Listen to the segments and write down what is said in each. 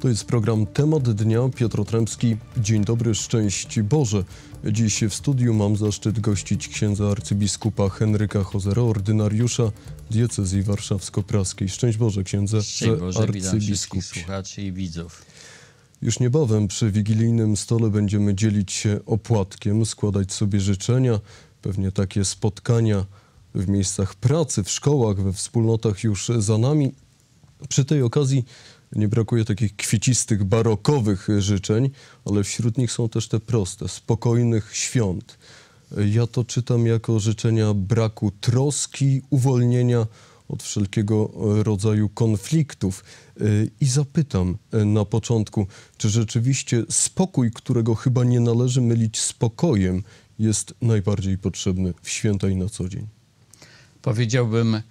To jest program Temat Dnia. Piotr Trębski. Dzień dobry, szczęść Boże. Dziś w studiu mam zaszczyt gościć księdza arcybiskupa Henryka Hozera, ordynariusza diecezji warszawsko-praskiej. Szczęść Boże, księdze Szczęść Boże, arcybiskup. witam słuchaczy i widzów. Już niebawem przy wigilijnym stole będziemy dzielić się opłatkiem, składać sobie życzenia. Pewnie takie spotkania w miejscach pracy, w szkołach, we wspólnotach już za nami. Przy tej okazji nie brakuje takich kwiecistych, barokowych życzeń, ale wśród nich są też te proste, spokojnych świąt. Ja to czytam jako życzenia braku troski, uwolnienia od wszelkiego rodzaju konfliktów. Y, I zapytam y, na początku, czy rzeczywiście spokój, którego chyba nie należy mylić spokojem, jest najbardziej potrzebny w święta i na co dzień? Powiedziałbym, e,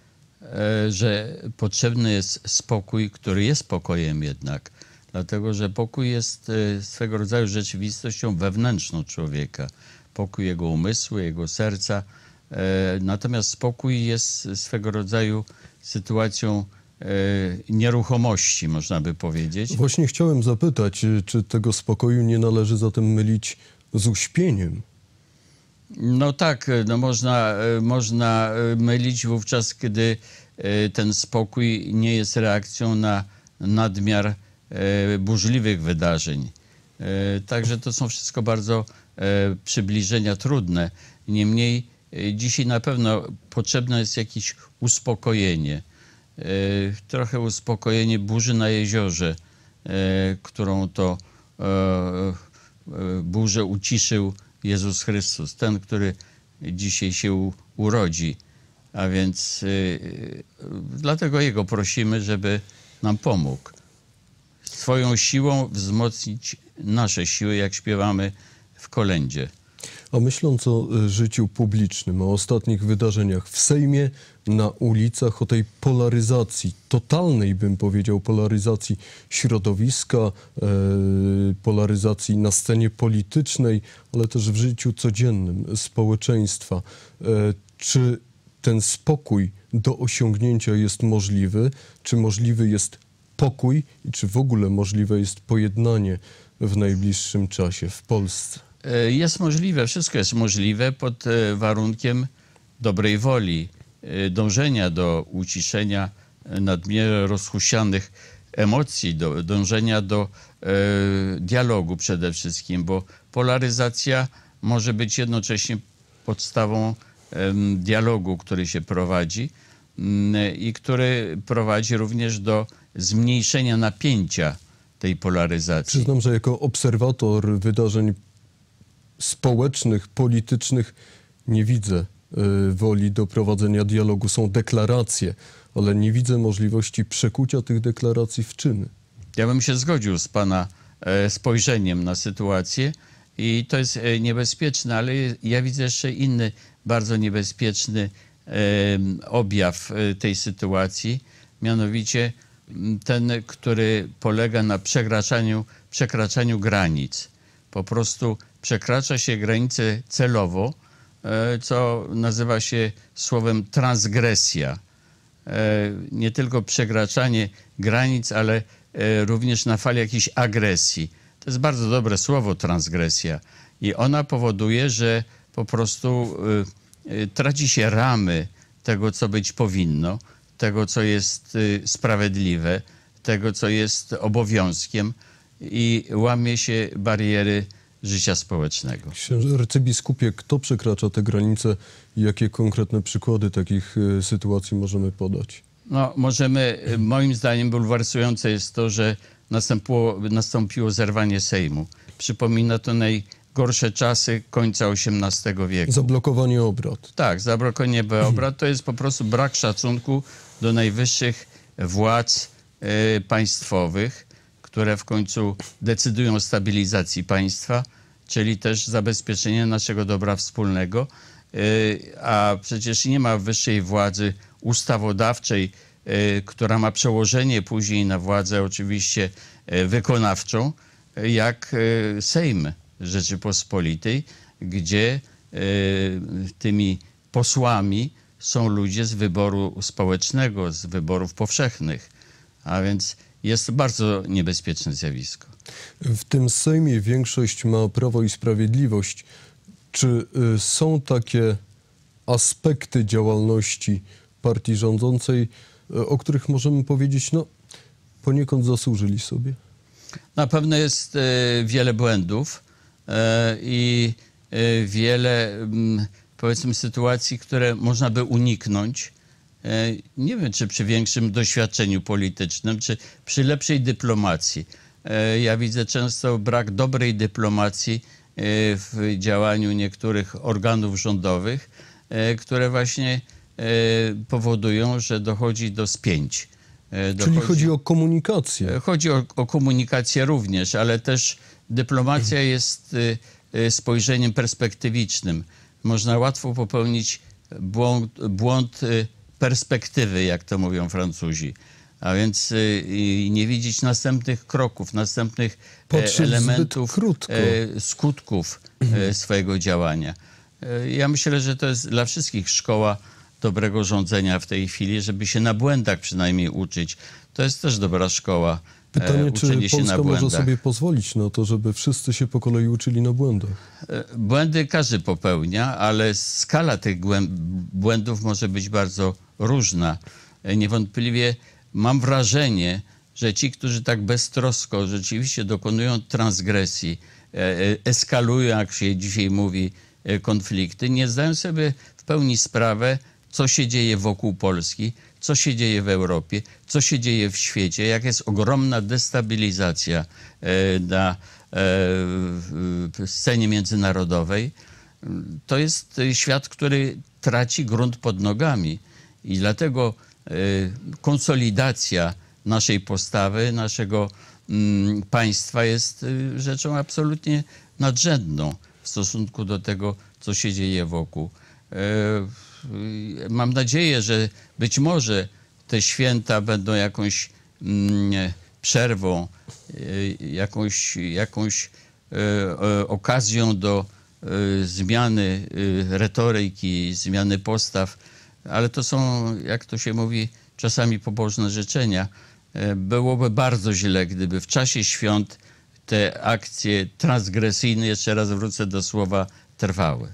że potrzebny jest spokój, który jest spokojem jednak, dlatego że pokój jest e, swego rodzaju rzeczywistością wewnętrzną człowieka. Pokój jego umysłu, jego serca E, natomiast spokój jest swego rodzaju sytuacją e, nieruchomości, można by powiedzieć. Właśnie chciałem zapytać, e, czy tego spokoju nie należy zatem mylić z uśpieniem? No tak, no można, można mylić wówczas, kiedy ten spokój nie jest reakcją na nadmiar burzliwych wydarzeń. Także to są wszystko bardzo przybliżenia trudne. Niemniej E, dzisiaj na pewno potrzebne jest jakieś uspokojenie, e, trochę uspokojenie burzy na jeziorze, e, którą to burzę uciszył Jezus Chrystus, ten, który dzisiaj się urodzi. A więc dlatego Jego prosimy, żeby nam pomógł. Swoją siłą wzmocnić nasze siły, jak śpiewamy w kolędzie. A myśląc o e, życiu publicznym, o ostatnich wydarzeniach w Sejmie, na ulicach, o tej polaryzacji, totalnej bym powiedział, polaryzacji środowiska, e, polaryzacji na scenie politycznej, ale też w życiu codziennym społeczeństwa. E, czy ten spokój do osiągnięcia jest możliwy? Czy możliwy jest pokój i czy w ogóle możliwe jest pojednanie w najbliższym czasie w Polsce? E, jest możliwe, wszystko jest możliwe pod e, warunkiem dobrej woli, e, dążenia do uciszenia nadmiernie rozchusianych emocji, do, dążenia do dialogu przede wszystkim, bo polaryzacja może być jednocześnie podstawą dialogu, który się prowadzi mm, i który prowadzi również do zmniejszenia napięcia tej polaryzacji. Przyznam, że jako obserwator wydarzeń społecznych, politycznych nie widzę y, woli do prowadzenia dialogu. Są deklaracje, ale nie widzę możliwości przekucia tych deklaracji w czyny. Ja bym się zgodził z pana e, spojrzeniem na sytuację i to jest e, niebezpieczne, ale ja widzę jeszcze inny bardzo niebezpieczny e, objaw tej sytuacji, mianowicie ten, który polega na przekraczaniu, przekraczaniu granic. Po prostu przekracza się granice celowo, e, co nazywa się słowem transgresja. E, nie tylko przekraczanie granic, ale e, również na fali jakiejś agresji. To jest bardzo dobre słowo transgresja i ona powoduje, że po prostu traci się ramy tego, co być powinno, tego, co jest sprawiedliwe, tego, co jest obowiązkiem i łamie się bariery życia społecznego. Arcybiskupie, kto przekracza te granice i jakie konkretne przykłady takich e, sytuacji możemy podać? No, możemy, e, moim zdaniem bulwersujące jest to, że nastąpiło, nastąpiło zerwanie Sejmu. Przypomina to najgorsze czasy końca XVIII wieku. Zablokowanie obrad. Tak, zablokowanie obrad to jest po prostu brak szacunku do najwyższych władz y, państwowych które w końcu decydują o stabilizacji państwa, czyli też zabezpieczenie naszego dobra wspólnego. Y, a przecież nie ma wyższej władzy ustawodawczej, y, która ma przełożenie później na władzę oczywiście y, wykonawczą, jak Sejm Rzeczypospolitej, gdzie tymi posłami są ludzie z wyboru społecznego, z wyborów powszechnych. A więc jest to bardzo niebezpieczne zjawisko. W tym Sejmie większość ma Prawo i Sprawiedliwość. Czy y, są takie aspekty działalności partii rządzącej, y, o których możemy powiedzieć, no poniekąd zasłużyli sobie? Na pewno jest y, wiele błędów i wiele, mm, powiedzmy, sytuacji, które można by uniknąć E, nie wiem, czy przy większym doświadczeniu politycznym, czy przy lepszej dyplomacji. E, ja widzę często brak dobrej dyplomacji e, w działaniu niektórych organów rządowych, które właśnie powodują, że dochodzi do spięć. Dochodzi... Czyli chodzi o komunikację. Chodzi o, o komunikację również, ale też dyplomacja jest spojrzeniem perspektywicznym. Można łatwo popełnić błąd, błąd perspektywy, jak to mówią Francuzi. A więc y, nie widzieć następnych kroków, następnych e, elementów, e, skutków e, swojego działania. Ja myślę, że to jest dla wszystkich szkoła dobrego rządzenia w tej chwili, żeby się na błędach przynajmniej uczyć. To jest też dobra szkoła Pytanie, e, czy Polska może sobie pozwolić na to, żeby wszyscy się po kolei uczyli na błędach? E, błędy każdy popełnia, ale skala tych błędów może być bardzo różna. E, niewątpliwie mam wrażenie, że ci, którzy tak beztrosko rzeczywiście dokonują transgresji, eskalują, jak się dzisiaj mówi, konflikty, nie zdają sobie w pełni sprawy, co się dzieje wokół Polski co się dzieje w Europie, co się dzieje w świecie, jak jest ogromna destabilizacja e, na e, scenie międzynarodowej. To jest e, świat, który traci grunt pod nogami i dlatego konsolidacja naszej postawy, naszego mm, państwa jest rzeczą absolutnie nadrzędną w stosunku do tego, co się dzieje wokół. Y, mam nadzieję, że być może te święta będą jakąś mm, przerwą, y, jakąś, jakąś y, okazją do zmiany retoryki, zmiany postaw, ale to są, jak to się mówi, czasami pobożne życzenia. Byłoby bardzo źle, gdyby w czasie świąt te akcje transgresyjne, jeszcze raz wrócę do słowa, trwały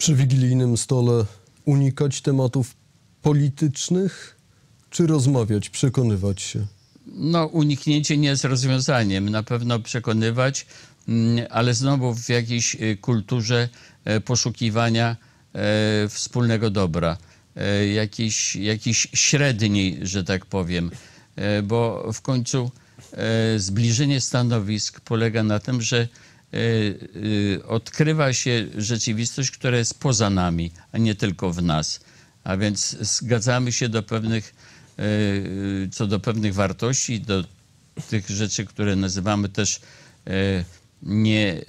przy wigilijnym stole unikać tematów politycznych, czy rozmawiać, przekonywać się? No, uniknięcie nie jest rozwiązaniem. Na pewno przekonywać, mm, ale znowu w jakiejś y, kulturze e, poszukiwania e, wspólnego dobra, e, jakiejś, jakiejś średniej, że tak powiem, bo w końcu zbliżenie stanowisk polega na tym, że Y, y, odkrywa się rzeczywistość, która jest poza nami, a nie tylko w nas. A więc zgadzamy się do pewnych, y, co do pewnych wartości, do tych rzeczy, które nazywamy też nie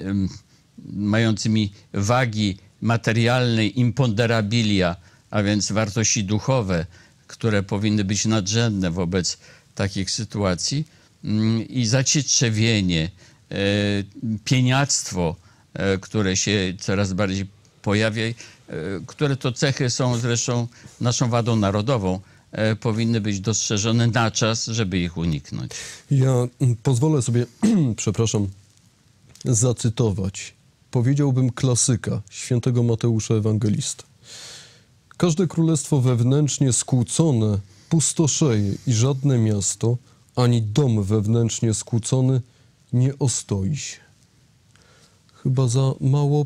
mającymi wagi materialnej, imponderabilia, a więc wartości duchowe, które powinny być nadrzędne wobec takich sytuacji mm, i zacietrzewienie, E, pieniactwo, e, które się coraz bardziej pojawia, e, które to cechy są zresztą naszą wadą narodową, powinny być dostrzeżone na czas, żeby ich uniknąć. Ja mm, pozwolę sobie, przepraszam, zacytować. Powiedziałbym klasyka świętego Mateusza Ewangelista. Każde królestwo wewnętrznie skłócone pustoszeje i żadne miasto, ani dom wewnętrznie skłócony – nie ostoi się. Chyba za mało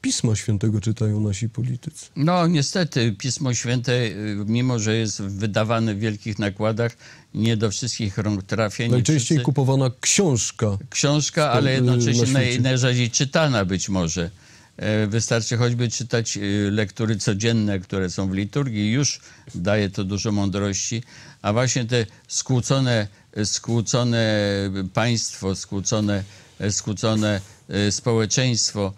Pisma Świętego czytają nasi politycy. No niestety, Pismo Święte, y, mimo że jest wydawane w wielkich nakładach, nie do wszystkich rąk trafia. Najczęściej wszyscy... kupowana książka. Książka, ale y, jednocześnie na naj, najrzadziej czytana być może. E, wystarczy choćby czytać e, lektury codzienne, które są w liturgii, już daje to dużo mądrości, a właśnie te skłócone, skłócone państwo, skłócone, skłócone e, społeczeństwo,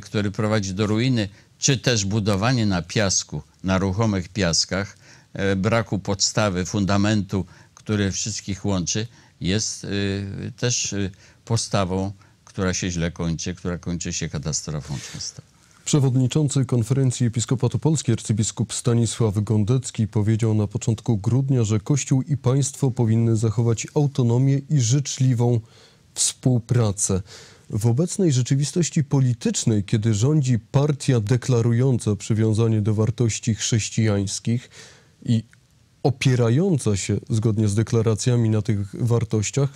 które prowadzi do ruiny, czy też budowanie na piasku, na ruchomych piaskach, braku podstawy, fundamentu, który wszystkich łączy, jest też postawą która się źle kończy, która kończy się katastrofą często. Przewodniczący Konferencji Episkopatu Polski arcybiskup Stanisław Gądecki powiedział na początku grudnia, że Kościół i państwo powinny zachować autonomię i życzliwą współpracę. W obecnej rzeczywistości politycznej, kiedy rządzi partia deklarująca przywiązanie do wartości chrześcijańskich i opierająca się zgodnie z deklaracjami na tych wartościach,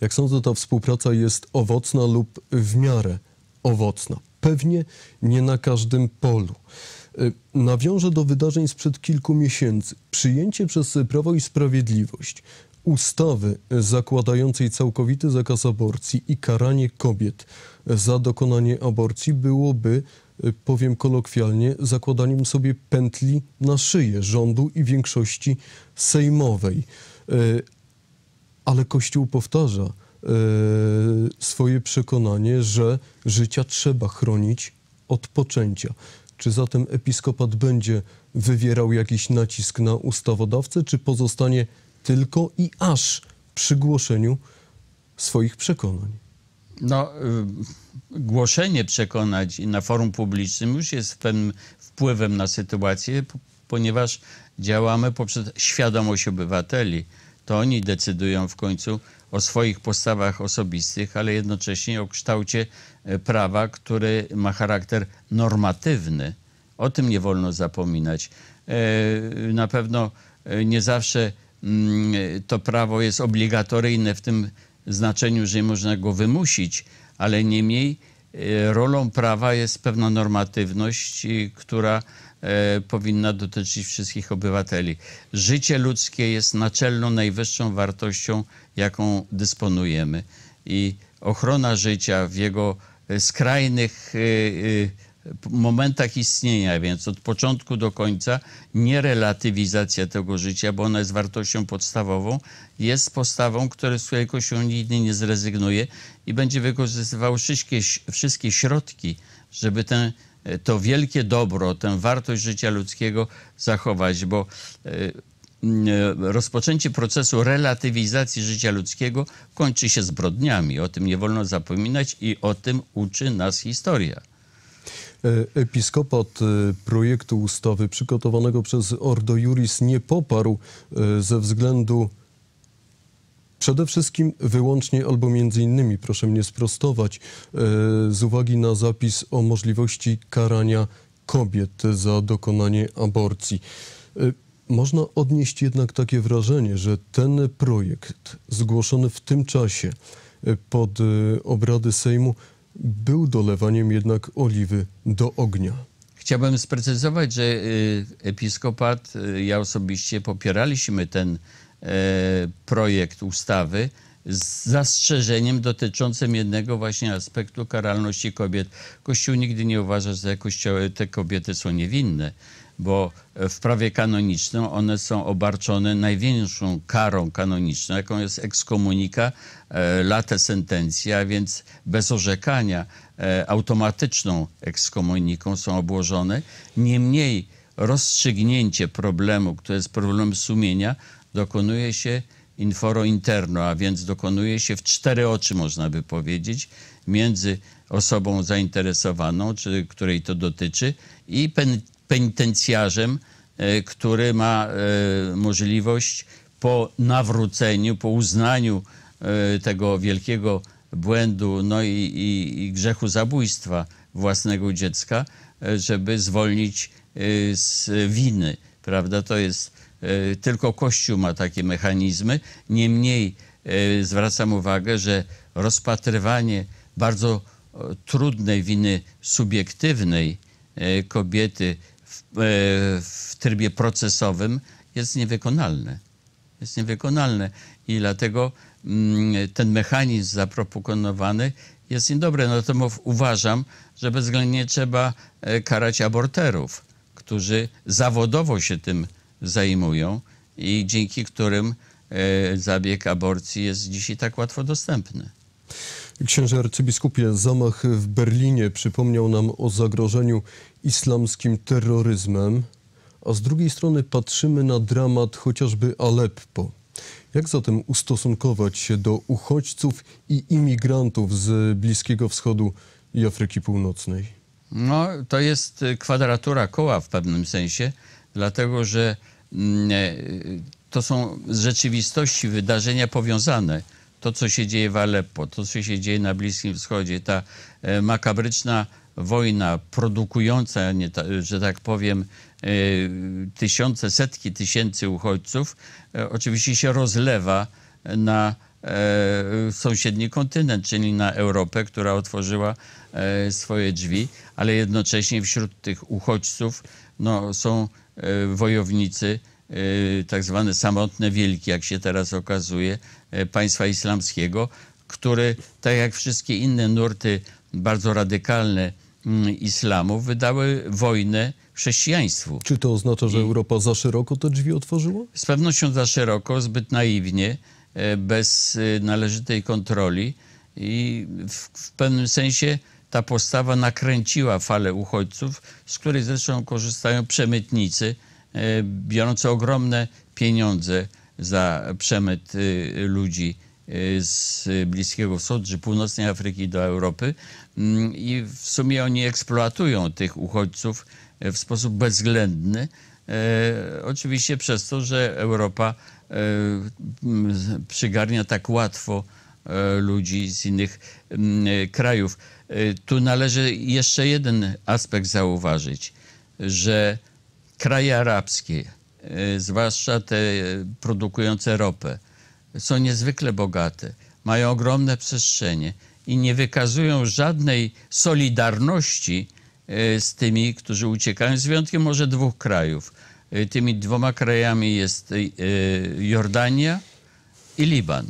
jak sądzę, ta współpraca jest owocna lub w miarę owocna. Pewnie nie na każdym polu. Y, nawiążę do wydarzeń sprzed kilku miesięcy. Przyjęcie przez Prawo i Sprawiedliwość ustawy zakładającej całkowity zakaz aborcji i karanie kobiet za dokonanie aborcji byłoby, y, powiem kolokwialnie, zakładaniem sobie pętli na szyję rządu i większości sejmowej. Y, ale Kościół powtarza e, swoje przekonanie, że życia trzeba chronić od poczęcia. Czy zatem episkopat będzie wywierał jakiś nacisk na ustawodawcę, czy pozostanie tylko i aż przy głoszeniu swoich przekonań? No, y, głoszenie przekonań na forum publicznym już jest pewnym wpływem na sytuację, ponieważ działamy poprzez świadomość obywateli. To oni decydują w końcu o swoich postawach osobistych, ale jednocześnie o kształcie e, prawa, który ma charakter normatywny. O tym nie wolno zapominać. E, na pewno e, nie zawsze mm, to prawo jest obligatoryjne w tym znaczeniu, że można go wymusić, ale niemniej rolą prawa jest pewna normatywność, która E, powinna dotyczyć wszystkich obywateli. Życie ludzkie jest naczelną, najwyższą wartością, jaką dysponujemy. I ochrona życia w jego e, skrajnych e, momentach istnienia, więc od początku do końca, nie relatywizacja tego życia, bo ona jest wartością podstawową, jest postawą, której, z której Kościół nigdy nie zrezygnuje i będzie wykorzystywał wszystkie, wszystkie środki, żeby ten E, to wielkie dobro, tę wartość życia ludzkiego zachować, bo e, e, rozpoczęcie procesu relatywizacji życia ludzkiego kończy się zbrodniami. O tym nie wolno zapominać i o tym uczy nas historia. Episkopat projektu ustawy przygotowanego przez Ordo Juris nie poparł ze względu Przede wszystkim wyłącznie albo między innymi, proszę mnie sprostować, e, z uwagi na zapis o możliwości karania kobiet za dokonanie aborcji. E, można odnieść jednak takie wrażenie, że ten projekt zgłoszony w tym czasie e, pod obrady Sejmu był dolewaniem jednak oliwy do ognia. Chciałbym sprecyzować, że episkopat, ja osobiście popieraliśmy ten E, projekt ustawy z zastrzeżeniem dotyczącym jednego właśnie aspektu karalności kobiet. Kościół nigdy nie uważa, że te kobiety są niewinne, bo w prawie kanonicznym one są obarczone największą karą kanoniczną, jaką jest ekskomunika, e, late sentencja, więc bez orzekania e, automatyczną ekskomuniką są obłożone. Niemniej rozstrzygnięcie problemu, który jest problemem sumienia, dokonuje się in foro interno, a więc dokonuje się w cztery oczy, można by powiedzieć, między osobą zainteresowaną, czy której to dotyczy, i pen, penitencjarzem, e, który ma e, możliwość po nawróceniu, po uznaniu e, tego wielkiego błędu no i, i, i grzechu zabójstwa własnego dziecka, żeby zwolnić z winy. Prawda? To jest E, tylko Kościół ma takie mechanizmy. Niemniej e, zwracam uwagę, że rozpatrywanie bardzo e, trudnej winy subiektywnej kobiety w, w trybie procesowym jest niewykonalne. Jest niewykonalne i dlatego mm, ten mechanizm zaproponowany jest niedobry. Natomiast no uważam, że bezwzględnie trzeba karać aborterów, którzy zawodowo się tym zajmują i dzięki którym e, zabieg aborcji jest dzisiaj tak łatwo dostępny. Księże arcybiskupie, zamach w Berlinie przypomniał nam o zagrożeniu islamskim terroryzmem, a z drugiej strony patrzymy na dramat chociażby Aleppo. Jak zatem ustosunkować się do uchodźców i imigrantów z Bliskiego Wschodu i Afryki Północnej? No, to jest e, kwadratura koła w pewnym sensie dlatego że mm, e, to są z rzeczywistości wydarzenia powiązane. To, co się dzieje w Aleppo, to, co się dzieje na Bliskim Wschodzie, ta e, makabryczna wojna produkująca, że tak powiem, e, tysiące, setki tysięcy uchodźców, oczywiście się rozlewa na sąsiedni kontynent, czyli na Europę, która otworzyła swoje drzwi, ale jednocześnie wśród tych uchodźców no, są E, wojownicy, e, tak zwane samotne wielki, jak się teraz okazuje, e, państwa islamskiego, który, tak jak wszystkie inne nurty bardzo radykalne mm, islamu, wydały wojnę chrześcijaństwu. Czy to oznacza, że I Europa za szeroko te drzwi otworzyła? Z pewnością za szeroko, zbyt naiwnie, bez należytej kontroli i w, w pewnym sensie ta postawa nakręciła falę uchodźców, z której zresztą korzystają przemytnicy, e, biorące ogromne pieniądze za przemyt e, ludzi e, z Bliskiego Wschodu czy Północnej Afryki do Europy. Mm, I w sumie oni eksploatują tych uchodźców w sposób bezwzględny. Oczywiście przez to, że Europa przygarnia tak łatwo ludzi z innych krajów. Y, tu należy jeszcze jeden aspekt zauważyć, że kraje arabskie, y, zwłaszcza te y, produkujące ropę, są niezwykle bogate, mają ogromne przestrzenie i nie wykazują żadnej solidarności z tymi, którzy uciekają, z wyjątkiem może dwóch krajów. Tymi dwoma krajami jest Jordania i Liban.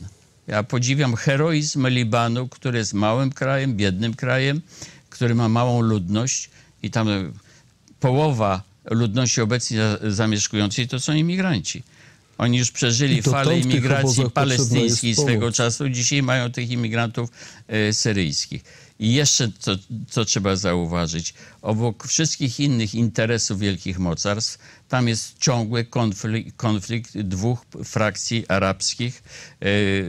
Ja podziwiam heroizm Libanu, który jest małym krajem, biednym krajem, który ma małą ludność i tam połowa ludności obecnie zamieszkującej to są imigranci. Oni już przeżyli falę imigracji palestyńskiej swego czasu. Dzisiaj mają tych imigrantów e, syryjskich. I jeszcze co, co trzeba zauważyć, obok wszystkich innych interesów wielkich mocarstw, tam jest ciągły konflikt, konflikt dwóch frakcji arabskich,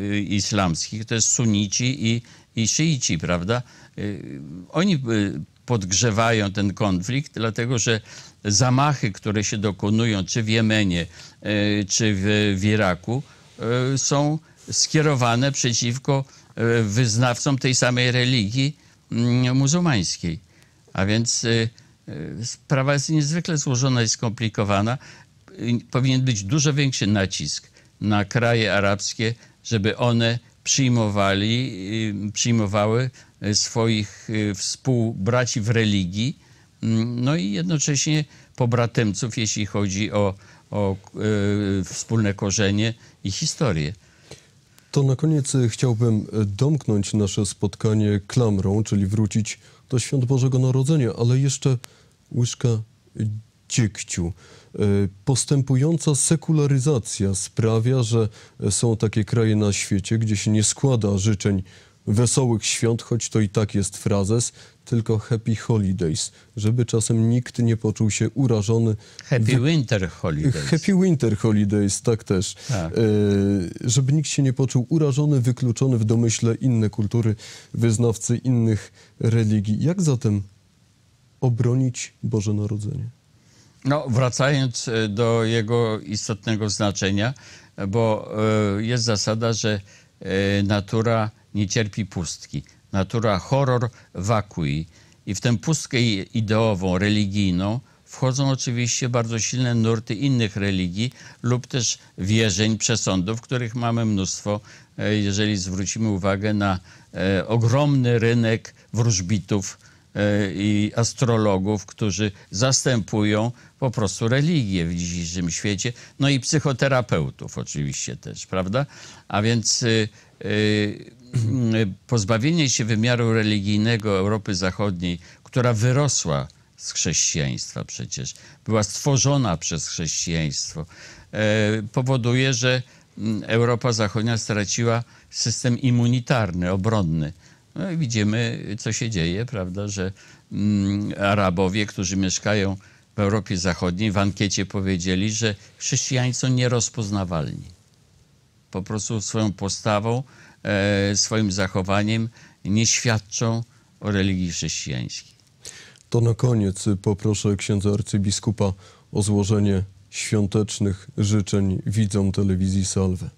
yy, islamskich, to jest sunici i, i szyici, prawda? Yy, oni yy, podgrzewają ten konflikt, dlatego że zamachy, które się dokonują czy w Jemenie, yy, czy w, w Iraku, yy, są skierowane przeciwko E, wyznawcą tej samej religii mm, muzułmańskiej. A więc e, e, sprawa jest niezwykle złożona i skomplikowana. Powinien być dużo większy nacisk na kraje arabskie, żeby one przyjmowali, y, przyjmowały swoich y, współbraci w religii, mm, no i jednocześnie pobratemców, jeśli chodzi o, o wspólne korzenie i historię. To na koniec e, chciałbym e, domknąć nasze spotkanie klamrą, czyli wrócić do świąt Bożego Narodzenia, ale jeszcze łyżka dziegciu. E, postępująca sekularyzacja sprawia, że są takie kraje na świecie, gdzie się nie składa życzeń wesołych świąt, choć to i tak jest frazes, tylko Happy Holidays, żeby czasem nikt nie poczuł się urażony. Happy w... Winter Holidays. Happy Winter Holidays, tak też. Tak. E, żeby nikt się nie poczuł urażony, wykluczony w domyśle inne kultury, wyznawcy innych religii. Jak zatem obronić Boże Narodzenie? No, wracając e, do jego istotnego znaczenia, bo e, jest zasada, że e, natura nie cierpi pustki natura horror vacui. I w tę pustkę ideową, religijną wchodzą oczywiście bardzo silne nurty innych religii lub też wierzeń, przesądów, których mamy mnóstwo, e, jeżeli zwrócimy uwagę na e, ogromny rynek wróżbitów e, i astrologów, którzy zastępują po prostu religię w dzisiejszym świecie, no i psychoterapeutów oczywiście też, prawda? A więc yy, pozbawienie się wymiaru religijnego Europy Zachodniej, która wyrosła z chrześcijaństwa przecież, była stworzona przez chrześcijaństwo, e, powoduje, że mm, Europa Zachodnia straciła system immunitarny, obronny. No i widzimy, co się dzieje, prawda, że mm, Arabowie, którzy mieszkają w Europie Zachodniej, w ankiecie powiedzieli, że chrześcijańcy są nierozpoznawalni. Po prostu swoją postawą E, swoim zachowaniem nie świadczą o religii chrześcijańskiej. To na koniec poproszę księdza arcybiskupa o złożenie świątecznych życzeń widzom telewizji Salwe.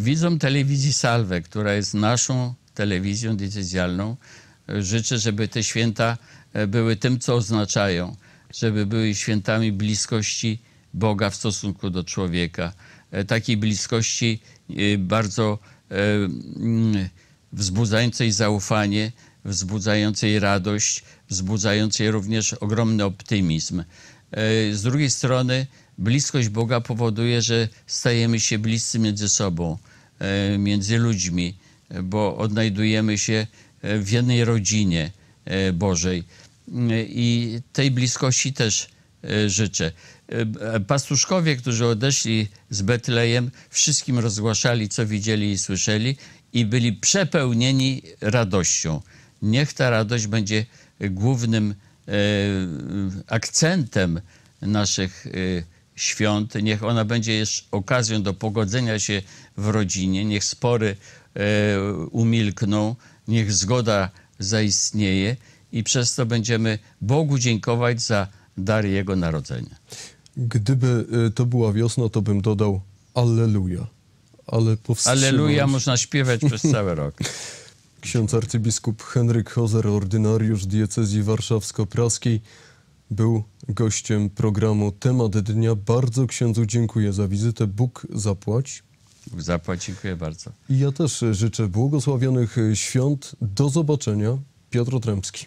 Widzom telewizji Salwe, która jest naszą telewizją decyzjalną, życzę, żeby te święta e, były tym, co oznaczają, żeby były świętami bliskości Boga w stosunku do człowieka, e, takiej bliskości bardzo E, mm, wzbudzającej zaufanie, wzbudzającej radość, wzbudzającej również ogromny optymizm. E, z drugiej strony, bliskość Boga powoduje, że stajemy się bliscy między sobą, e, między ludźmi, bo odnajdujemy się w jednej rodzinie Bożej. I tej bliskości też Y, życzę. Y, pastuszkowie, którzy odeszli z Betlejem, wszystkim rozgłaszali, co widzieli i słyszeli i byli przepełnieni radością. Niech ta radość będzie głównym y, akcentem naszych świąt. Niech ona będzie jeszcze okazją do pogodzenia się w rodzinie. Niech spory umilkną, niech zgoda zaistnieje i przez to będziemy Bogu dziękować za dar Jego narodzenia. Gdyby y, to była wiosna, to bym dodał Alleluja. Ale powstrzymał... Alleluja można śpiewać przez cały rok. Ksiądz arcybiskup Henryk Hozer, ordynariusz diecezji warszawsko-praskiej, był gościem programu Temat Dnia. Bardzo księdzu dziękuję za wizytę. Bóg zapłać. zapłać, dziękuję bardzo. I ja też y, życzę błogosławionych y, świąt. Do zobaczenia. Piotr Tremski.